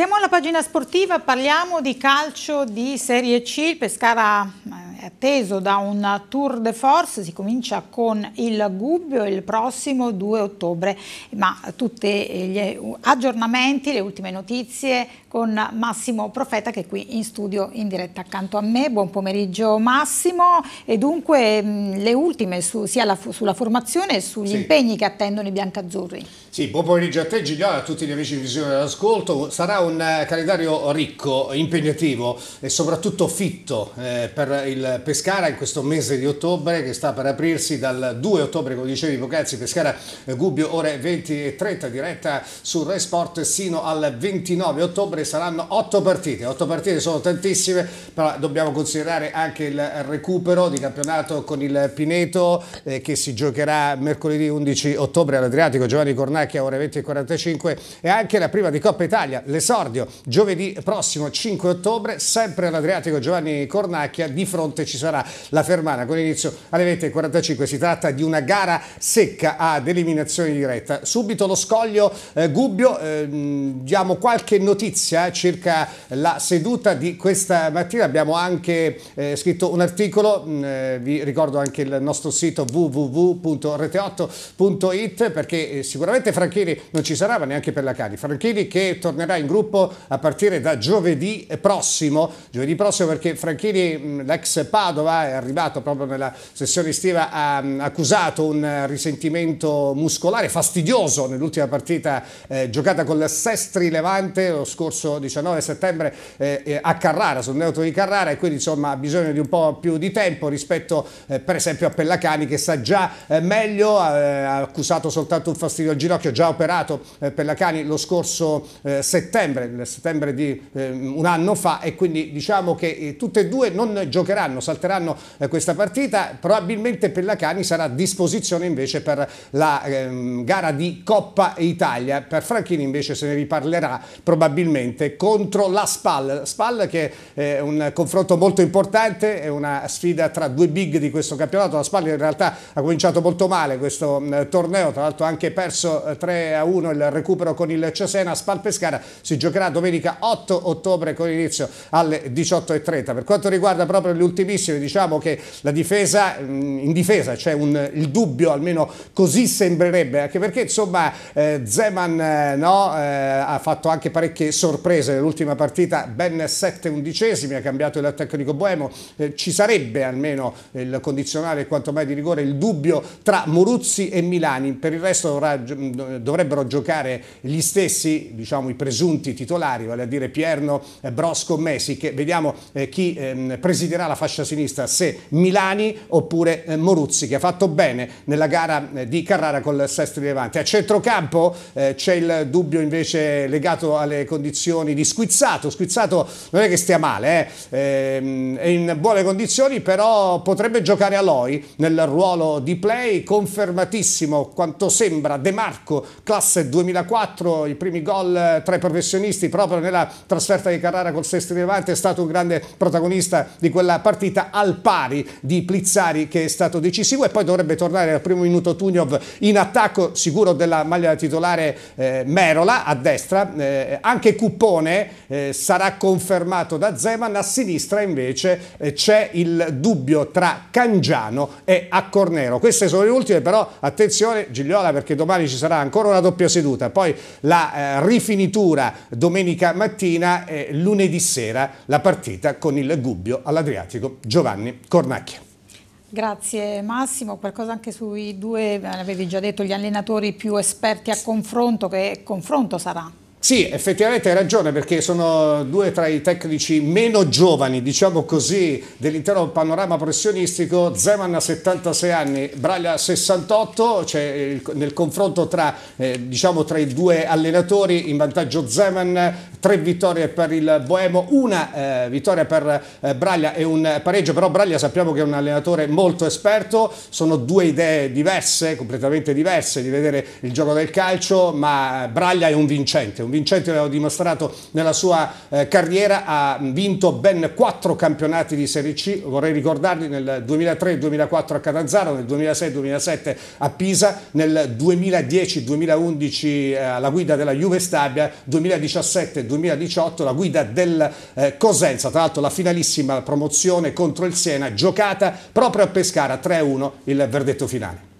Siamo alla pagina sportiva, parliamo di calcio di Serie C, il Pescara eh, è atteso da un tour de force, si comincia con il Gubbio il prossimo 2 ottobre, ma tutti gli aggiornamenti, le ultime notizie con Massimo Profeta che è qui in studio in diretta accanto a me, buon pomeriggio Massimo e dunque mm, le ultime su, sia la, sulla formazione e sugli sì. impegni che attendono i biancazzurri. Sì, buon pomeriggio a te Giuliano, a tutti gli amici di Visione dell'Ascolto. Sarà un eh, calendario ricco, impegnativo e soprattutto fitto eh, per il Pescara in questo mese di ottobre che sta per aprirsi dal 2 ottobre, come dicevi poc'anzi, Pescara eh, Gubbio ore 20 e 30 diretta su Rai Sport sino al 29 ottobre saranno otto partite. otto partite sono tantissime, però dobbiamo considerare anche il recupero di campionato con il Pineto eh, che si giocherà mercoledì 11 ottobre all'Adriatico Giovanni Cornaro Roma a ore 20.45 e anche la prima di Coppa Italia, l'esordio giovedì prossimo 5 ottobre, sempre all'Adriatico Giovanni Cornacchia, di fronte ci sarà la Fermana con inizio alle 20.45, si tratta di una gara secca ad eliminazione diretta, subito lo scoglio eh, Gubbio, eh, diamo qualche notizia eh, circa la seduta di questa mattina, abbiamo anche eh, scritto un articolo, mm, eh, vi ricordo anche il nostro sito www.rete8.it perché eh, sicuramente Ovviamente Franchini non ci sarà, ma neanche per la Cani. Franchini che tornerà in gruppo a partire da giovedì prossimo, giovedì prossimo perché Franchini, l'ex Padova, è arrivato proprio nella sessione estiva, ha accusato un risentimento muscolare fastidioso nell'ultima partita eh, giocata con la Sestri Levante lo scorso 19 settembre eh, eh, a Carrara, sul neutro di Carrara e quindi insomma ha bisogno di un po' più di tempo rispetto eh, per esempio a Pellacani che sta già eh, meglio, eh, ha accusato soltanto un fastidio al ginocchio Pinocchio, già operato eh, per la Cani lo scorso eh, settembre, settembre di eh, un anno fa e quindi diciamo che eh, tutte e due non giocheranno, salteranno eh, questa partita, probabilmente per la Cani sarà a disposizione invece per la ehm, gara di Coppa Italia, per Franchini invece se ne riparlerà probabilmente contro la Spal, Spal che è un confronto molto importante, è una sfida tra due big di questo campionato, la Spal in realtà ha cominciato molto male questo mm, torneo, tra l'altro ha anche perso 3-1 a il recupero con il Cesena, Spal Pescara si giocherà domenica 8 ottobre con inizio alle 18.30. Per quanto riguarda proprio gli ultimissimi, diciamo che la difesa, mm, in difesa c'è il dubbio, almeno così sembrerebbe, anche perché insomma eh, Zeman eh, no, eh, ha fatto anche parecchie sorprese nell'ultima partita, ben 7 undicesimi, ha cambiato il tecnico Boemo, eh, ci sarebbe almeno il condizionale quanto mai di rigore il dubbio tra Muruzzi e Milani, per il resto dovrà mm, dovrebbero giocare gli stessi, diciamo i presunti titolari, vale a dire Pierno, Brosco, Messi, che vediamo eh, chi ehm, presiderà la fascia sinistra, se Milani oppure eh, Moruzzi, che ha fatto bene nella gara eh, di Carrara col Sestri Levante. A centrocampo c'è il dubbio invece legato alle condizioni di Squizzato, Squizzato non è che stia male, eh. Ehm, è in buone condizioni, però potrebbe giocare a Loi nel ruolo di play, confermatissimo quanto sembra De Marco attacco, classe 2004, i primi gol eh, tra i professionisti proprio nella trasferta di Carrara col Sesto Levante, è stato un grande protagonista di quella partita al pari di Plizzari che è stato decisivo e poi dovrebbe tornare al primo minuto Tugnov in attacco sicuro della maglia titolare eh, Merola a destra, eh, anche Cuppone eh, sarà confermato da Zeman, a sinistra invece eh, c'è il dubbio tra Cangiano e Accornero. Queste sono le ultime però attenzione Gigliola perché domani ci sarà sarà ancora una doppia seduta, poi la eh, rifinitura domenica mattina e lunedì sera la partita con il Gubbio all'Adriatico Giovanni Cornacchia. Grazie Massimo, qualcosa anche sui due, avevi già detto, gli allenatori più esperti a confronto, che confronto sarà? Sì, effettivamente hai ragione perché sono due tra i tecnici meno giovani, diciamo così, dell'intero panorama professionistico. Zeman ha 76 anni, Braglia 68, cioè eh, nel confronto tra, eh, diciamo, tra, i due allenatori in vantaggio Zeman, tre vittorie per il Boemo, una eh, vittoria per eh, Braglia e un pareggio, però Braglia sappiamo che è un allenatore molto esperto, sono due idee diverse, completamente diverse di vedere il gioco del calcio, ma Braglia è un vincente, un convincente, l'aveva dimostrato nella sua eh, carriera, ha vinto ben quattro campionati di Serie C, vorrei ricordarli nel 2003-2004 a Catanzaro, nel 2006-2007 a Pisa, nel 2010-2011 eh, alla guida della Juve Stabia, 2017-2018 la guida del eh, Cosenza, tra l'altro la finalissima promozione contro il Siena giocata proprio a Pescara 3-1 il verdetto finale.